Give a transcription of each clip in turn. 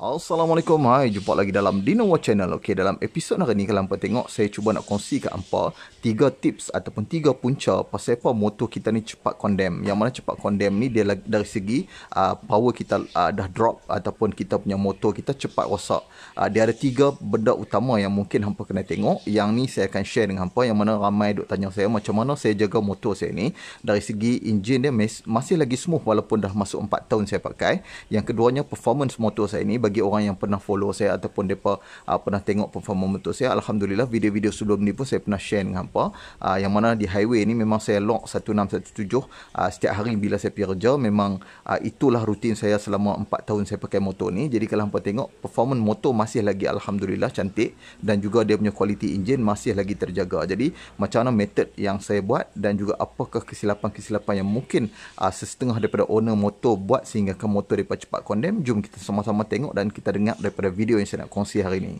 Assalamualaikum. Hai, jumpa lagi dalam Dino Watch Channel. Okey, dalam episod hari ni kalau hangpa tengok, saya cuba nak kongsi kat hangpa tiga tips ataupun tiga punca pasal apa motor kita ni cepat condemn Yang mana cepat condemn ni dia dari segi uh, power kita uh, dah drop ataupun kita punya motor kita cepat rosak. Uh, dia ada tiga benda utama yang mungkin hangpa kena tengok. Yang ni saya akan share dengan hangpa yang mana ramai duk tanya saya macam mana saya jaga motor saya ni dari segi engine dia masih lagi smooth walaupun dah masuk empat tahun saya pakai. Yang keduanya performance motor saya ni bagi orang yang pernah follow saya ataupun depa uh, pernah tengok performa motor saya alhamdulillah video-video sebelum ni pun saya pernah share dengan hangpa uh, yang mana di highway ni memang saya lock 1617 uh, setiap hari bila saya pergi kerja memang uh, itulah rutin saya selama 4 tahun saya pakai motor ni jadi kalau hangpa tengok performa motor masih lagi alhamdulillah cantik dan juga dia punya kualiti enjin masih lagi terjaga jadi macam mana method yang saya buat dan juga apakah kesilapan-kesilapan yang mungkin uh, sesetengah daripada owner motor buat sehingga ke motor daripada cepat condemn jom kita sama-sama tengok dan kita dengar daripada video yang saya nak kongsi hari ini.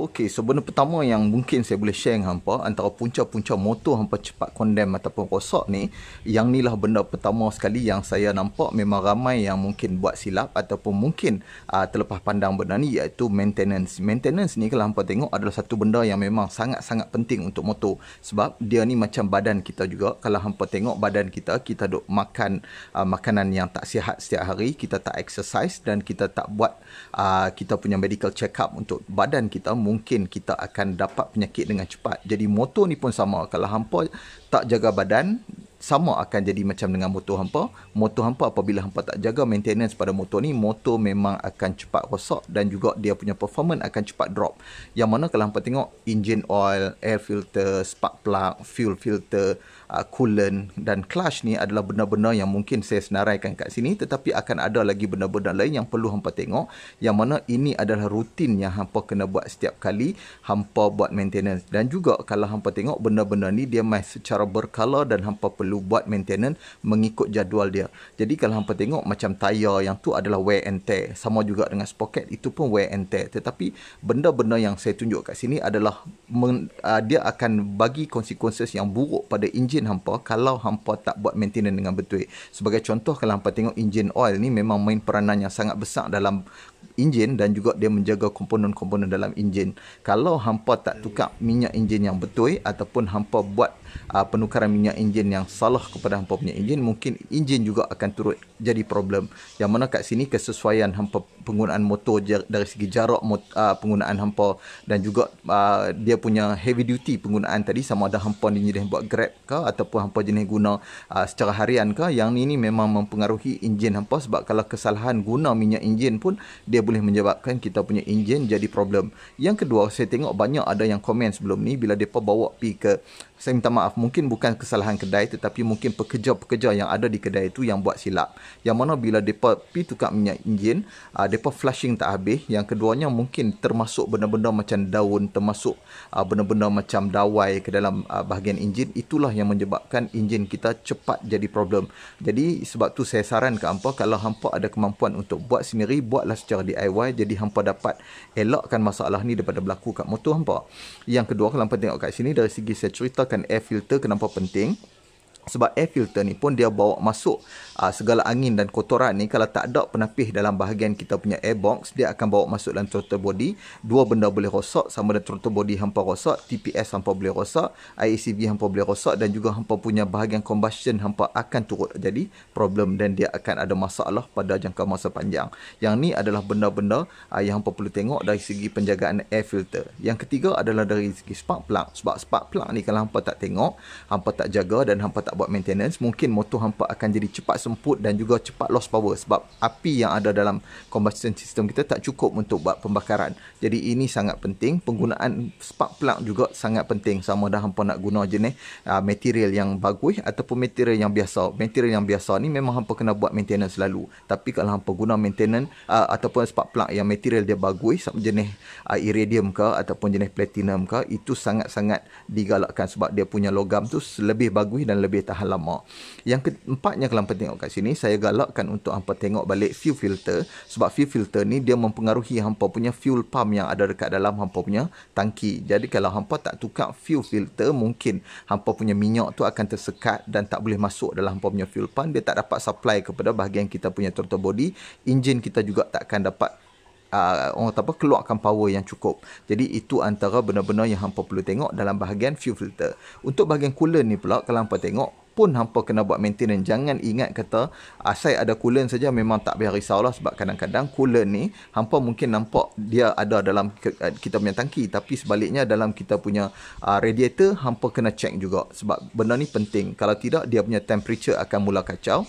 Okey, so benda pertama yang mungkin saya boleh share dengan hampa antara punca-punca motor hampa cepat condemn ataupun rosak ni, yang ni lah benda pertama sekali yang saya nampak memang ramai yang mungkin buat silap ataupun mungkin uh, terlepas pandang benda ni iaitu maintenance. Maintenance ni kalau hampa tengok adalah satu benda yang memang sangat-sangat penting untuk motor sebab dia ni macam badan kita juga. Kalau hampa tengok badan kita, kita duk makan uh, makanan yang tak sihat setiap hari, kita tak exercise dan kita tak buat uh, kita punya medical check up untuk badan kita mungkin kita akan dapat penyakit dengan cepat. Jadi motor ni pun sama. Kalau hampa tak jaga badan, sama akan jadi macam dengan motor hampa. Motor hampa apabila hampa tak jaga maintenance pada motor ni, motor memang akan cepat rosak dan juga dia punya performance akan cepat drop. Yang mana kalau hampa tengok, engine oil, air filter, spark plug, fuel filter, uh, coolant dan clutch ni adalah benda-benda yang mungkin saya senaraikan kat sini tetapi akan ada lagi benda-benda lain yang perlu hampa tengok yang mana ini adalah rutin yang hampa kena buat setiap kali hampa buat maintenance dan juga kalau hampa tengok benda-benda ni dia mai secara berkala dan hampa perlu buat maintenance mengikut jadual dia jadi kalau hampa tengok macam tayar yang tu adalah wear and tear sama juga dengan sprocket itu pun wear and tear tetapi benda-benda yang saya tunjuk kat sini adalah men, uh, dia akan bagi konsekuensi yang buruk pada enjin enjin hampa kalau hampa tak buat maintenance dengan betul. Sebagai contoh kalau hampa tengok engine oil ni memang main peranan yang sangat besar dalam engine dan juga dia menjaga komponen-komponen dalam engine. Kalau hampa tak tukar minyak engine yang betul ataupun hampa buat uh, penukaran minyak enjin yang salah kepada hampa punya enjin mungkin enjin juga akan turut jadi problem yang mana kat sini kesesuaian hampa penggunaan motor dari segi jarak uh, penggunaan hampa dan juga uh, dia punya heavy duty penggunaan tadi sama ada hampa ni jenis buat grab ke ataupun hampa jenis guna uh, secara harian ke yang ini memang mempengaruhi enjin hampa sebab kalau kesalahan guna minyak enjin pun dia boleh menyebabkan kita punya enjin jadi problem yang kedua saya tengok banyak ada yang komen sebelum ni bila depa bawa pi ke saya minta maaf mungkin bukan kesalahan kedai tetapi mungkin pekerja-pekerja yang ada di kedai itu yang buat silap yang mana bila depa pi tukar minyak enjin uh, depa flushing tak habis yang keduanya mungkin termasuk benda-benda macam daun termasuk uh, benda-benda macam dawai ke dalam uh, bahagian enjin itulah yang menyebabkan enjin kita cepat jadi problem jadi sebab tu saya saran ke hangpa kalau hangpa ada kemampuan untuk buat sendiri buatlah secara DIY jadi hangpa dapat elakkan masalah ni daripada berlaku kat motor hangpa yang kedua kalau hangpa tengok kat sini dari segi saya cerita menggunakan air filter kenapa penting sebab air filter ni pun dia bawa masuk aa, ah, segala angin dan kotoran ni kalau tak ada penapis dalam bahagian kita punya air box dia akan bawa masuk dalam throttle body dua benda boleh rosak sama dengan throttle body hampa rosak TPS hampa boleh rosak IECV hampa boleh rosak dan juga hampa punya bahagian combustion hampa akan turut jadi problem dan dia akan ada masalah pada jangka masa panjang yang ni adalah benda-benda ah, yang hampa perlu tengok dari segi penjagaan air filter yang ketiga adalah dari segi spark plug sebab spark plug ni kalau hampa tak tengok hampa tak jaga dan hampa tak tak buat maintenance mungkin motor hampa akan jadi cepat semput dan juga cepat loss power sebab api yang ada dalam combustion system kita tak cukup untuk buat pembakaran jadi ini sangat penting penggunaan spark plug juga sangat penting sama dah hampa nak guna jenis uh, material yang bagus ataupun material yang biasa material yang biasa ni memang hampa kena buat maintenance selalu tapi kalau hampa guna maintenance uh, ataupun spark plug yang material dia bagus sama jenis uh, iridium ke ataupun jenis platinum ke itu sangat-sangat digalakkan sebab dia punya logam tu lebih bagus dan lebih boleh tahan lama. Yang keempatnya kalau hampa tengok kat sini, saya galakkan untuk hampa tengok balik fuel filter sebab fuel filter ni dia mempengaruhi hampa punya fuel pump yang ada dekat dalam hampa punya tangki. Jadi kalau hampa tak tukar fuel filter, mungkin hampa punya minyak tu akan tersekat dan tak boleh masuk dalam hampa punya fuel pump. Dia tak dapat supply kepada bahagian kita punya turtle body. Enjin kita juga takkan dapat uh, orang apa keluarkan power yang cukup. Jadi itu antara benar-benar yang hampa perlu tengok dalam bahagian fuel filter. Untuk bahagian cooler ni pula kalau hampa tengok pun hampa kena buat maintenance. Jangan ingat kata asal ah, ada coolant saja memang tak payah risau lah sebab kadang-kadang coolant ni hampa mungkin nampak dia ada dalam eh, kita punya tangki tapi sebaliknya dalam kita punya uh, radiator hampa kena check juga sebab benda ni penting. Kalau tidak dia punya temperature akan mula kacau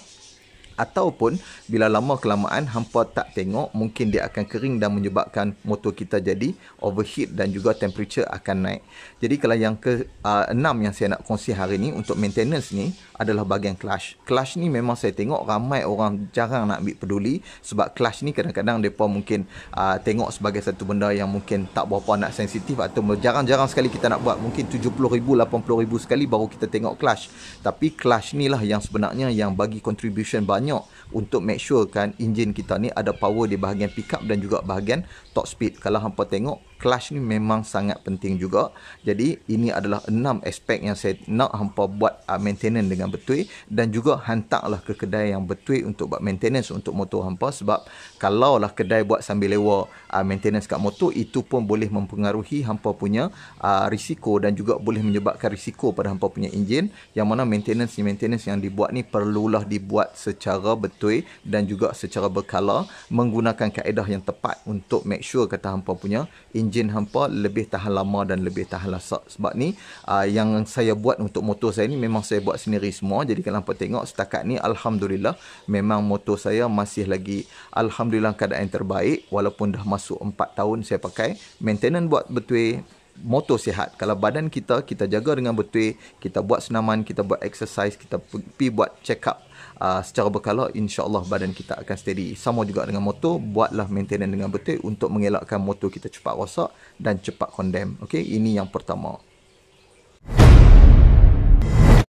ataupun bila lama kelamaan hampa tak tengok mungkin dia akan kering dan menyebabkan motor kita jadi overheat dan juga temperature akan naik. Jadi kalau yang ke uh, enam uh, yang saya nak kongsi hari ni untuk maintenance ni adalah bahagian clutch. Clutch ni memang saya tengok ramai orang jarang nak ambil peduli sebab clutch ni kadang-kadang depa mungkin uh, tengok sebagai satu benda yang mungkin tak berapa nak sensitif atau jarang-jarang sekali kita nak buat mungkin 70,000 80,000 sekali baru kita tengok clutch. Tapi clutch ni lah yang sebenarnya yang bagi contribution banyak tengok untuk make sure kan engine kita ni ada power di bahagian pickup dan juga bahagian top speed. Kalau hampa tengok clutch ni memang sangat penting juga. Jadi ini adalah enam aspek yang saya nak hampa buat uh, maintenance dengan betul dan juga hantarlah ke kedai yang betul untuk buat maintenance untuk motor hampa sebab lah kedai buat sambil lewa uh, maintenance kat motor itu pun boleh mempengaruhi hampa punya uh, risiko dan juga boleh menyebabkan risiko pada hampa punya enjin yang mana maintenance ni maintenance yang dibuat ni perlulah dibuat secara betul dan juga secara berkala menggunakan kaedah yang tepat untuk make sure kata hampa punya enjin enjin hampa lebih tahan lama dan lebih tahan lasak sebab ni uh, yang saya buat untuk motor saya ni memang saya buat sendiri semua jadi kalau hampa tengok setakat ni Alhamdulillah memang motor saya masih lagi Alhamdulillah keadaan terbaik walaupun dah masuk 4 tahun saya pakai maintenance buat betul motor sihat. Kalau badan kita, kita jaga dengan betul, kita buat senaman, kita buat exercise, kita pergi buat check up uh, secara berkala, insyaAllah badan kita akan steady. Sama juga dengan motor, buatlah maintenance dengan betul untuk mengelakkan motor kita cepat rosak dan cepat condemn. Okay, ini yang pertama.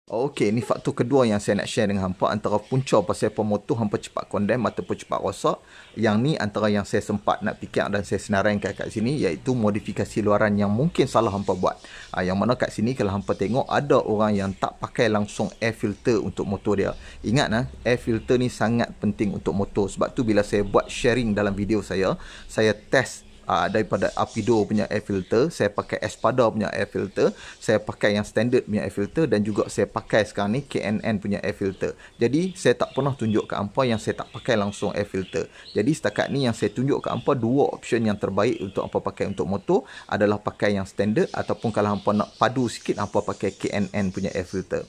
Okey, ni faktor kedua yang saya nak share dengan hampa antara punca pasal pemotor hampa cepat condemn ataupun cepat rosak. Yang ni antara yang saya sempat nak fikir dan saya senaraikan kat sini iaitu modifikasi luaran yang mungkin salah hampa buat. Ha, yang mana kat sini kalau hampa tengok ada orang yang tak pakai langsung air filter untuk motor dia. Ingat nah, air filter ni sangat penting untuk motor. Sebab tu bila saya buat sharing dalam video saya, saya test uh, daripada Apido punya air filter, saya pakai Espada punya air filter, saya pakai yang standard punya air filter dan juga saya pakai sekarang ni KNN punya air filter. Jadi saya tak pernah tunjuk ke hangpa yang saya tak pakai langsung air filter. Jadi setakat ni yang saya tunjuk ke hangpa dua option yang terbaik untuk hangpa pakai untuk motor adalah pakai yang standard ataupun kalau hangpa nak padu sikit hangpa pakai KNN punya air filter.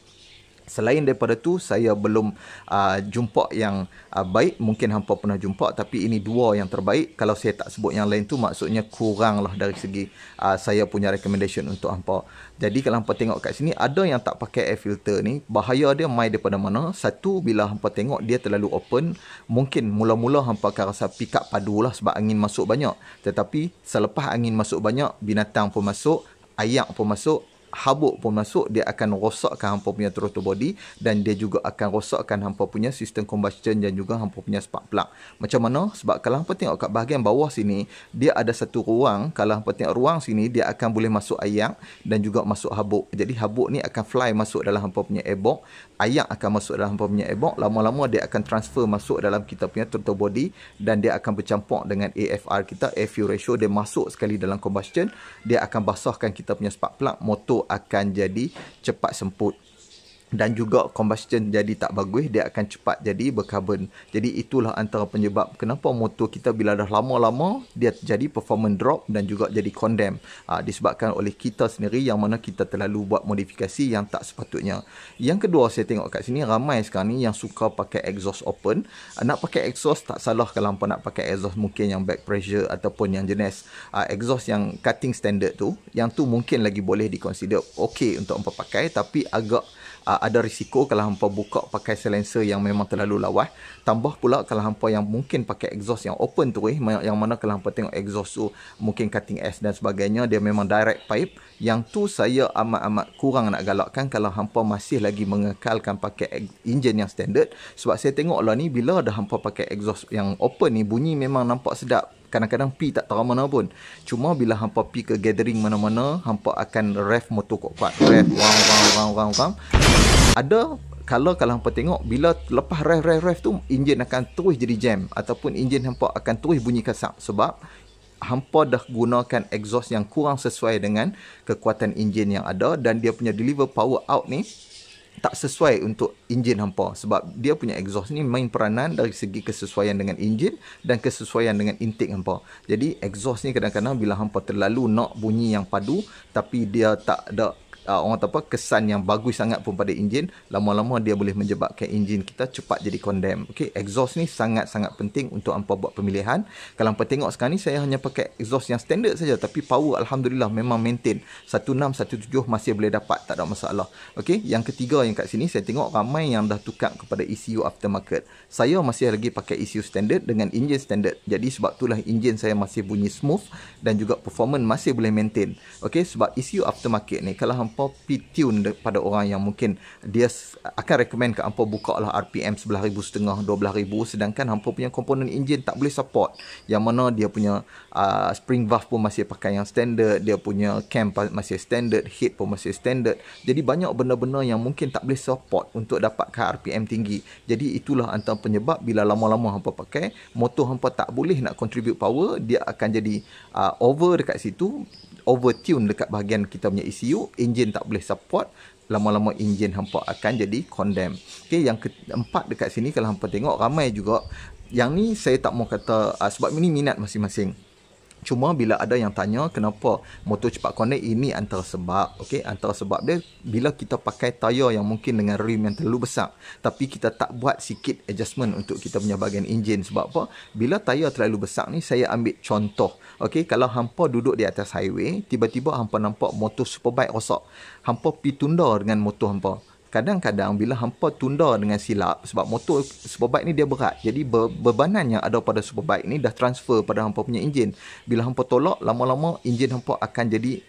Selain daripada tu saya belum uh, jumpa yang uh, baik mungkin hampa pernah jumpa tapi ini dua yang terbaik kalau saya tak sebut yang lain tu maksudnya kurang lah dari segi uh, saya punya recommendation untuk hampa. Jadi kalau hampa tengok kat sini ada yang tak pakai air filter ni bahaya dia mai daripada mana? Satu bila hampa tengok dia terlalu open mungkin mula-mula hampa akan rasa padu lah sebab angin masuk banyak. Tetapi selepas angin masuk banyak binatang pun masuk ayak pun masuk habuk pun masuk dia akan rosakkan hampa punya throttle body dan dia juga akan rosakkan hampa punya sistem combustion dan juga hampa punya spark plug. Macam mana? Sebab kalau hampa tengok kat bahagian bawah sini, dia ada satu ruang. Kalau hampa tengok ruang sini, dia akan boleh masuk ayak dan juga masuk habuk. Jadi habuk ni akan fly masuk dalam hampa punya airbox. ayak akan masuk dalam hampa punya airbox. Lama-lama dia akan transfer masuk dalam kita punya throttle body dan dia akan bercampur dengan AFR kita, air fuel ratio. Dia masuk sekali dalam combustion. Dia akan basahkan kita punya spark plug motor akan jadi cepat semput dan juga combustion jadi tak bagus dia akan cepat jadi berkarbon jadi itulah antara penyebab kenapa motor kita bila dah lama-lama dia jadi performance drop dan juga jadi condemn ha, disebabkan oleh kita sendiri yang mana kita terlalu buat modifikasi yang tak sepatutnya yang kedua saya tengok kat sini ramai sekarang ni yang suka pakai exhaust open ah, nak pakai exhaust tak salah kalau apa nak pakai exhaust mungkin yang back pressure ataupun yang jenis ha, exhaust yang cutting standard tu yang tu mungkin lagi boleh dikonsider consider ok untuk apa pakai tapi agak uh, ada risiko kalau hampa buka pakai silencer yang memang terlalu lawas tambah pula kalau hampa yang mungkin pakai exhaust yang open tu eh yang mana kalau hampa tengok exhaust tu mungkin cutting edge dan sebagainya dia memang direct pipe yang tu saya amat-amat kurang nak galakkan kalau hampa masih lagi mengekalkan pakai enjin yang standard sebab saya tengok lah ni bila ada hampa pakai exhaust yang open ni bunyi memang nampak sedap kadang-kadang pi tak tahu mana pun. Cuma bila hampa pi ke gathering mana-mana, hampa akan ref motor kuat-kuat. Ref, wang, wang, wang, wang, wang. Ada kalau kalau hampa tengok bila lepas ref ref ref tu enjin akan terus jadi jam ataupun enjin hampa akan terus bunyi kasap sebab hampa dah gunakan exhaust yang kurang sesuai dengan kekuatan enjin yang ada dan dia punya deliver power out ni tak sesuai untuk enjin hampa sebab dia punya exhaust ni main peranan dari segi kesesuaian dengan enjin dan kesesuaian dengan intake hampa. Jadi exhaust ni kadang-kadang bila hampa terlalu nak bunyi yang padu tapi dia tak ada uh, orang tak apa kesan yang bagus sangat pun pada enjin lama-lama dia boleh menyebabkan enjin kita cepat jadi condemn okey exhaust ni sangat-sangat penting untuk hangpa buat pemilihan kalau hangpa tengok sekarang ni saya hanya pakai exhaust yang standard saja tapi power alhamdulillah memang maintain 16 17 masih boleh dapat tak ada masalah okey yang ketiga yang kat sini saya tengok ramai yang dah tukar kepada ECU aftermarket saya masih lagi pakai ECU standard dengan enjin standard jadi sebab itulah enjin saya masih bunyi smooth dan juga performance masih boleh maintain okey sebab ECU aftermarket ni kalau hangpa ampo pitune pada orang yang mungkin dia akan recommend ke ampo buka lah RPM 11,500 12,000 sedangkan ampo punya komponen enjin tak boleh support yang mana dia punya uh, spring valve pun masih pakai yang standard dia punya cam masih standard head pun masih standard jadi banyak benda-benda yang mungkin tak boleh support untuk dapatkan RPM tinggi jadi itulah antara penyebab bila lama-lama ampo pakai motor ampo tak boleh nak contribute power dia akan jadi uh, over dekat situ overtune dekat bahagian kita punya ECU, engine tak boleh support, lama-lama engine hampa akan jadi condemn. Okey, yang keempat dekat sini kalau hampa tengok ramai juga yang ni saya tak mau kata uh, sebab ini minat masing-masing. Cuma bila ada yang tanya kenapa motor cepat connect ini antara sebab. Okay? Antara sebab dia bila kita pakai tayar yang mungkin dengan rim yang terlalu besar. Tapi kita tak buat sikit adjustment untuk kita punya bahagian enjin. Sebab apa? Bila tayar terlalu besar ni saya ambil contoh. Okay? Kalau hampa duduk di atas highway, tiba-tiba hampa nampak motor superbike rosak. Hampa pergi tunda dengan motor hampa kadang-kadang bila hampa tunda dengan silap sebab motor superbike ni dia berat jadi bebanan yang ada pada superbike ni dah transfer pada hampa punya enjin bila hampa tolak lama-lama enjin hampa akan jadi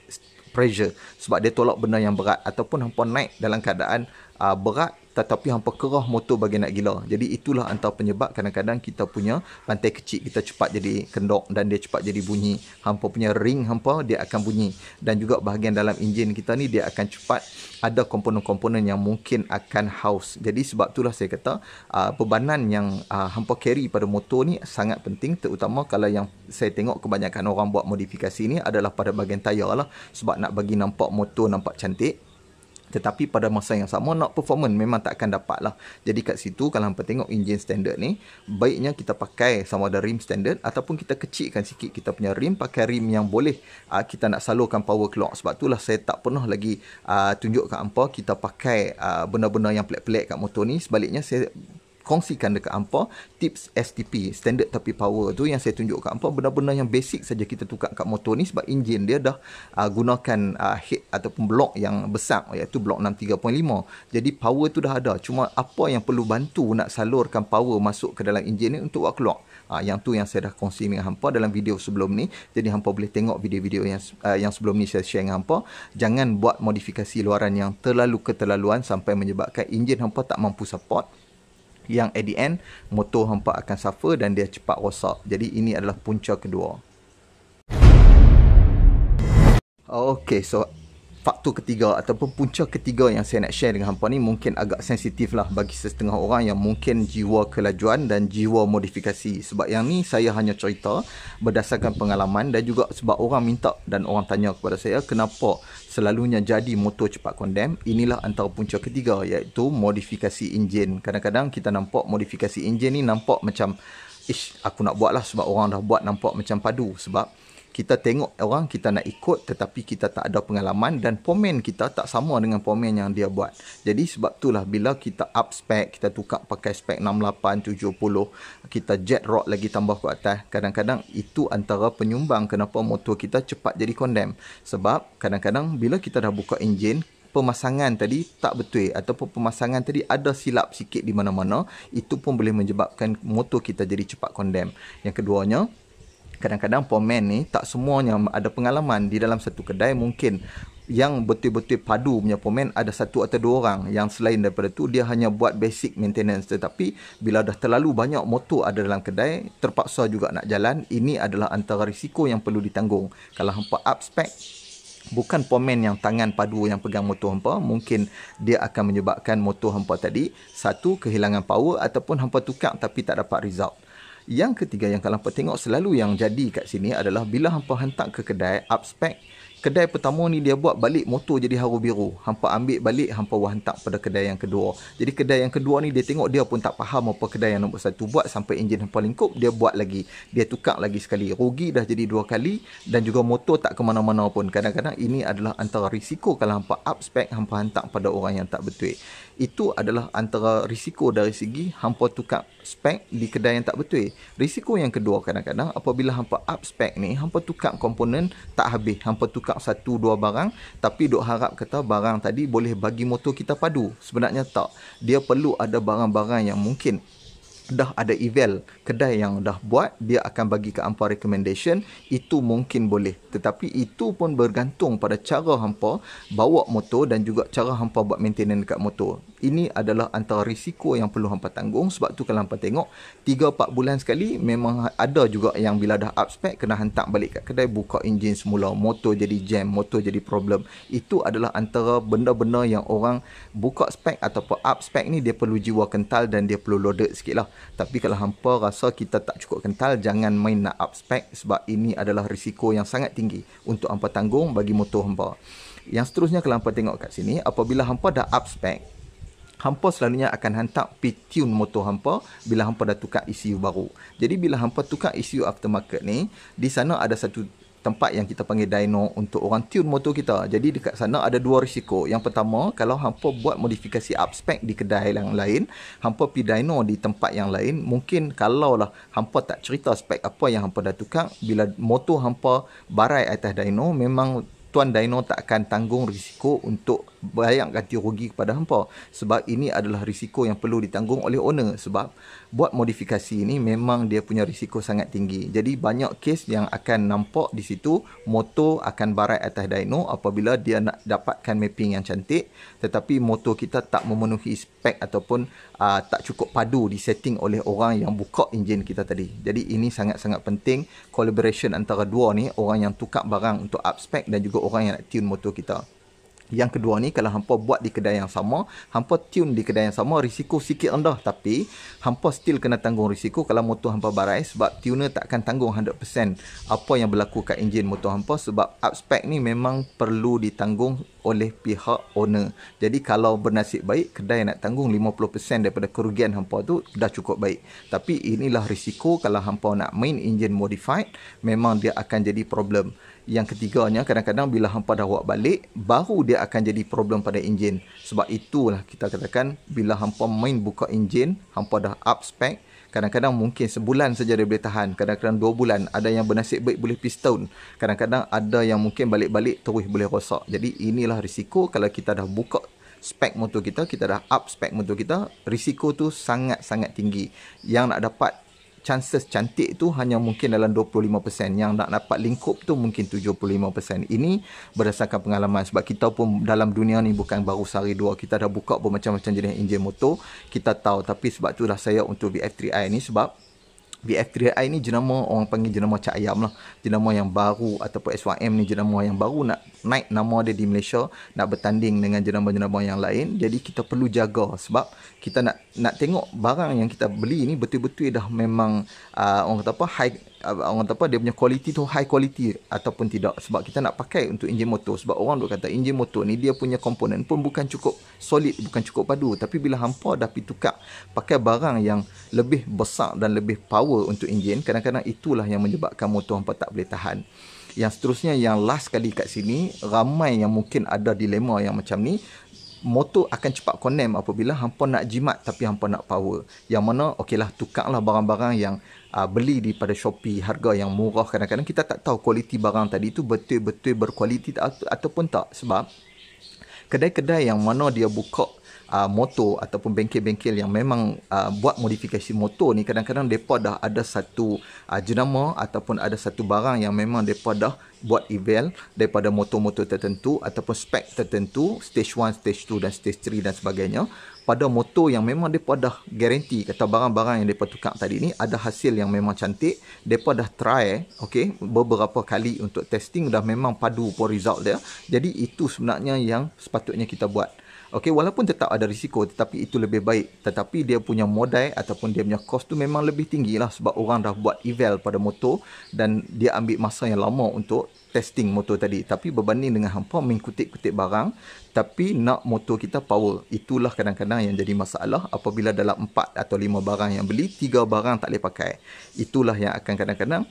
pressure sebab dia tolak benda yang berat ataupun hampa naik dalam keadaan uh, berat tetapi hampa kerah motor bagi nak gila. Jadi itulah antara penyebab kadang-kadang kita punya pantai kecil kita cepat jadi kendok dan dia cepat jadi bunyi. Hampa punya ring hampa dia akan bunyi. Dan juga bahagian dalam enjin kita ni dia akan cepat ada komponen-komponen yang mungkin akan haus. Jadi sebab itulah saya kata uh, bebanan yang uh, hampa carry pada motor ni sangat penting terutama kalau yang saya tengok kebanyakan orang buat modifikasi ni adalah pada bahagian tayar lah. Sebab nak bagi nampak motor nampak cantik tetapi pada masa yang sama nak performan memang tak akan dapat lah jadi kat situ kalau hampa tengok engine standard ni baiknya kita pakai sama ada rim standard ataupun kita kecilkan sikit kita punya rim pakai rim yang boleh uh, kita nak salurkan power clock sebab itulah saya tak pernah lagi uh, ah, tunjukkan hampa kita pakai ah, benda-benda uh, yang pelik-pelik kat motor ni sebaliknya saya kongsikan dekat hangpa tips STP standard tapi power tu yang saya tunjuk kat hangpa benda-benda yang basic saja kita tukar kat motor ni sebab enjin dia dah uh, gunakan uh, head ataupun blok yang besar iaitu blok 63.5 jadi power tu dah ada cuma apa yang perlu bantu nak salurkan power masuk ke dalam enjin ni untuk buat keluar uh, yang tu yang saya dah kongsi dengan hangpa dalam video sebelum ni jadi hangpa boleh tengok video-video yang uh, yang sebelum ni saya share dengan hangpa jangan buat modifikasi luaran yang terlalu keterlaluan sampai menyebabkan enjin hangpa tak mampu support yang at the end motor hampa akan suffer dan dia cepat rosak. Jadi ini adalah punca kedua. Oh, okay, so faktor ketiga ataupun punca ketiga yang saya nak share dengan hampa ni mungkin agak sensitif lah bagi setengah orang yang mungkin jiwa kelajuan dan jiwa modifikasi sebab yang ni saya hanya cerita berdasarkan pengalaman dan juga sebab orang minta dan orang tanya kepada saya kenapa selalunya jadi motor cepat kondem inilah antara punca ketiga iaitu modifikasi enjin kadang-kadang kita nampak modifikasi enjin ni nampak macam ish aku nak buat lah sebab orang dah buat nampak macam padu sebab kita tengok orang kita nak ikut tetapi kita tak ada pengalaman dan pomen kita tak sama dengan pomen yang dia buat. Jadi sebab itulah bila kita up spec, kita tukar pakai spec 68, 70, kita jet rock lagi tambah ke atas. Kadang-kadang itu antara penyumbang kenapa motor kita cepat jadi condemn. Sebab kadang-kadang bila kita dah buka enjin, pemasangan tadi tak betul ataupun pemasangan tadi ada silap sikit di mana-mana itu pun boleh menyebabkan motor kita jadi cepat condemn. Yang keduanya, kadang-kadang pomen ni tak semuanya ada pengalaman di dalam satu kedai mungkin yang betul-betul padu punya pomen ada satu atau dua orang yang selain daripada tu dia hanya buat basic maintenance tetapi bila dah terlalu banyak motor ada dalam kedai terpaksa juga nak jalan ini adalah antara risiko yang perlu ditanggung kalau hampa up spec bukan pomen yang tangan padu yang pegang motor hampa mungkin dia akan menyebabkan motor hampa tadi satu kehilangan power ataupun hampa tukar tapi tak dapat result yang ketiga yang kalau hangpa tengok selalu yang jadi kat sini adalah bila hangpa hantar ke kedai upspec kedai pertama ni dia buat balik motor jadi haru biru. Hangpa ambil balik, hangpa hantar pada kedai yang kedua. Jadi kedai yang kedua ni dia tengok dia pun tak faham apa kedai yang nombor satu buat sampai enjin hangpa lingkup, dia buat lagi. Dia tukar lagi sekali. Rugi dah jadi dua kali dan juga motor tak ke mana-mana pun. Kadang-kadang ini adalah antara risiko kalau hangpa upspec spec, hangpa hantar pada orang yang tak betul itu adalah antara risiko dari segi hampa tukar spek di kedai yang tak betul. Risiko yang kedua kadang-kadang apabila hampa up spek ni, hampa tukar komponen tak habis. Hampa tukar satu dua barang tapi dok harap kata barang tadi boleh bagi motor kita padu. Sebenarnya tak. Dia perlu ada barang-barang yang mungkin dah ada eval kedai yang dah buat dia akan bagi ke hampa recommendation itu mungkin boleh tetapi itu pun bergantung pada cara hampa bawa motor dan juga cara hampa buat maintenance dekat motor ini adalah antara risiko yang perlu hampa tanggung sebab tu kalau hampa tengok 3 4 bulan sekali memang ada juga yang bila dah up spec kena hantar balik kat kedai buka enjin semula motor jadi jam motor jadi problem itu adalah antara benda-benda yang orang buka spec ataupun up spec ni dia perlu jiwa kental dan dia perlu loaded sikit lah tapi kalau hampa rasa kita tak cukup kental jangan main nak up spec sebab ini adalah risiko yang sangat tinggi untuk hampa tanggung bagi motor hampa yang seterusnya kalau hampa tengok kat sini apabila hampa dah up spec hampa selalunya akan hantar petune motor hampa bila hampa dah tukar ECU baru. Jadi bila hampa tukar ECU aftermarket ni, di sana ada satu tempat yang kita panggil dyno untuk orang tune motor kita. Jadi dekat sana ada dua risiko. Yang pertama, kalau hampa buat modifikasi up spec di kedai yang lain, hampa pi dyno di tempat yang lain, mungkin kalau lah hampa tak cerita spec apa yang hampa dah tukar, bila motor hampa barai atas dyno, memang tuan Dino tak akan tanggung risiko untuk bayang ganti rugi kepada hampa sebab ini adalah risiko yang perlu ditanggung oleh owner sebab buat modifikasi ini memang dia punya risiko sangat tinggi jadi banyak kes yang akan nampak di situ motor akan barat atas dyno apabila dia nak dapatkan mapping yang cantik tetapi motor kita tak memenuhi spek ataupun uh, tak cukup padu di setting oleh orang yang buka enjin kita tadi jadi ini sangat-sangat penting collaboration antara dua ni orang yang tukar barang untuk up spek dan juga orang yang nak tune motor kita yang kedua ni kalau hampa buat di kedai yang sama, hampa tune di kedai yang sama risiko sikit rendah tapi hampa still kena tanggung risiko kalau motor hampa barai sebab tuner takkan tanggung 100% apa yang berlaku kat enjin motor hampa sebab upspec ni memang perlu ditanggung oleh pihak owner. Jadi kalau bernasib baik kedai nak tanggung 50% daripada kerugian hampa tu dah cukup baik. Tapi inilah risiko kalau hampa nak main enjin modified memang dia akan jadi problem. Yang ketiganya kadang-kadang bila hampa dah wak balik baru dia akan jadi problem pada enjin. Sebab itulah kita katakan bila hampa main buka enjin, hampa dah up spec, kadang-kadang mungkin sebulan saja dia boleh tahan, kadang-kadang dua bulan. Ada yang bernasib baik boleh piston, kadang-kadang ada yang mungkin balik-balik terus boleh rosak. Jadi inilah risiko kalau kita dah buka spek motor kita, kita dah up spek motor kita, risiko tu sangat-sangat tinggi. Yang nak dapat chances cantik tu hanya mungkin dalam 25% yang nak dapat lingkup tu mungkin 75% ini berdasarkan pengalaman sebab kita pun dalam dunia ni bukan baru sehari dua kita dah buka bermacam-macam jenis enjin motor kita tahu tapi sebab itulah saya untuk VF3i ni sebab BF3i ni jenama orang panggil jenama cak ayam lah. Jenama yang baru ataupun S1M ni jenama yang baru nak naik nama dia di Malaysia. Nak bertanding dengan jenama-jenama yang lain. Jadi kita perlu jaga sebab kita nak nak tengok barang yang kita beli ni betul-betul dah memang uh, orang kata apa high orang kata apa dia punya quality tu high quality ataupun tidak sebab kita nak pakai untuk enjin motor sebab orang duk kata enjin motor ni dia punya komponen pun bukan cukup solid bukan cukup padu tapi bila hampa dah pergi tukar pakai barang yang lebih besar dan lebih power untuk enjin kadang-kadang itulah yang menyebabkan motor hampa tak boleh tahan yang seterusnya yang last kali kat sini ramai yang mungkin ada dilema yang macam ni motor akan cepat konem apabila hampa nak jimat tapi hampa nak power. Yang mana okeylah tukarlah barang-barang yang uh, beli pada Shopee harga yang murah kadang-kadang kita tak tahu kualiti barang tadi itu betul-betul berkualiti atau ataupun tak sebab kedai-kedai yang mana dia buka uh, motor ataupun bengkel-bengkel yang memang uh, buat modifikasi motor ni kadang-kadang mereka dah ada satu uh, jenama ataupun ada satu barang yang memang mereka dah buat eval daripada motor-motor tertentu ataupun spek tertentu stage 1, stage 2 dan stage 3 dan sebagainya pada motor yang memang mereka dah garanti kata barang-barang yang mereka tukar tadi ni ada hasil yang memang cantik mereka dah try okay, beberapa kali untuk testing dah memang padu pun result dia jadi itu sebenarnya yang sepatutnya kita buat Okey, walaupun tetap ada risiko tetapi itu lebih baik. Tetapi dia punya modal ataupun dia punya kos tu memang lebih tinggi lah sebab orang dah buat eval pada motor dan dia ambil masa yang lama untuk testing motor tadi. Tapi berbanding dengan hampa mengkutip kutik barang tapi nak motor kita power. Itulah kadang-kadang yang jadi masalah apabila dalam 4 atau 5 barang yang beli, 3 barang tak boleh pakai. Itulah yang akan kadang-kadang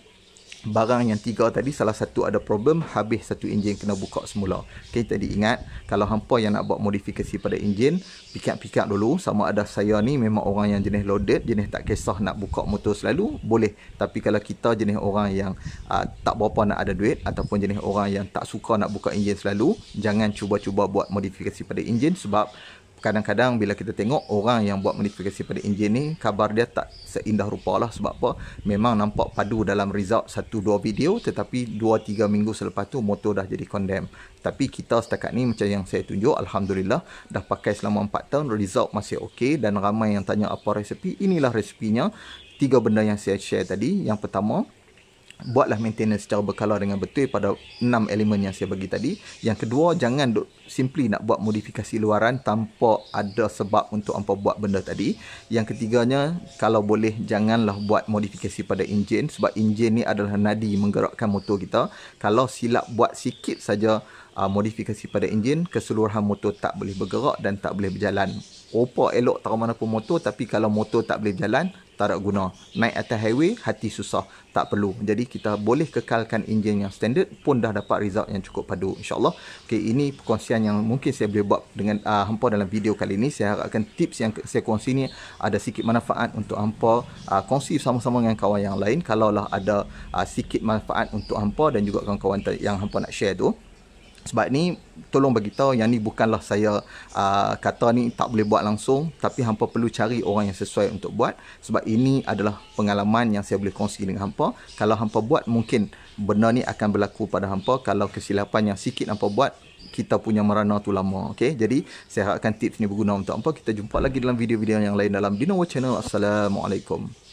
barang yang tiga tadi salah satu ada problem habis satu enjin kena buka semula Okey, jadi ingat kalau hampa yang nak buat modifikasi pada enjin pikat-pikat dulu sama ada saya ni memang orang yang jenis loaded jenis tak kisah nak buka motor selalu boleh tapi kalau kita jenis orang yang uh, tak berapa nak ada duit ataupun jenis orang yang tak suka nak buka enjin selalu jangan cuba-cuba buat modifikasi pada enjin sebab kadang-kadang bila kita tengok orang yang buat modifikasi pada enjin ni kabar dia tak seindah rupa lah sebab apa memang nampak padu dalam result satu dua video tetapi dua tiga minggu selepas tu motor dah jadi condemn tapi kita setakat ni macam yang saya tunjuk Alhamdulillah dah pakai selama 4 tahun result masih ok dan ramai yang tanya apa resepi inilah resepinya tiga benda yang saya share tadi yang pertama buatlah maintenance secara berkala dengan betul pada enam elemen yang saya bagi tadi. Yang kedua, jangan duk simply nak buat modifikasi luaran tanpa ada sebab untuk hangpa buat benda tadi. Yang ketiganya, kalau boleh janganlah buat modifikasi pada enjin sebab enjin ni adalah nadi menggerakkan motor kita. Kalau silap buat sikit saja uh, modifikasi pada enjin, keseluruhan motor tak boleh bergerak dan tak boleh berjalan. Rupa elok tak mana pun motor tapi kalau motor tak boleh jalan, tak ada guna. Naik atas highway, hati susah. Tak perlu. Jadi, kita boleh kekalkan enjin yang standard pun dah dapat result yang cukup padu. InsyaAllah. Okay, ini perkongsian yang mungkin saya boleh buat dengan uh, hampa dalam video kali ini. Saya harapkan tips yang saya kongsi ni ada sikit manfaat untuk hampa. Uh, kongsi sama-sama dengan kawan yang lain. Kalaulah ada uh, sikit manfaat untuk hampa dan juga kawan-kawan yang hampa nak share tu sebab ni tolong bagi tahu yang ni bukanlah saya uh, kata ni tak boleh buat langsung tapi hampa perlu cari orang yang sesuai untuk buat sebab ini adalah pengalaman yang saya boleh kongsi dengan hampa kalau hampa buat mungkin benda ni akan berlaku pada hampa kalau kesilapan yang sikit hampa buat kita punya merana tu lama okey jadi saya harapkan tips ni berguna untuk hampa kita jumpa lagi dalam video-video yang lain dalam Dinowo channel assalamualaikum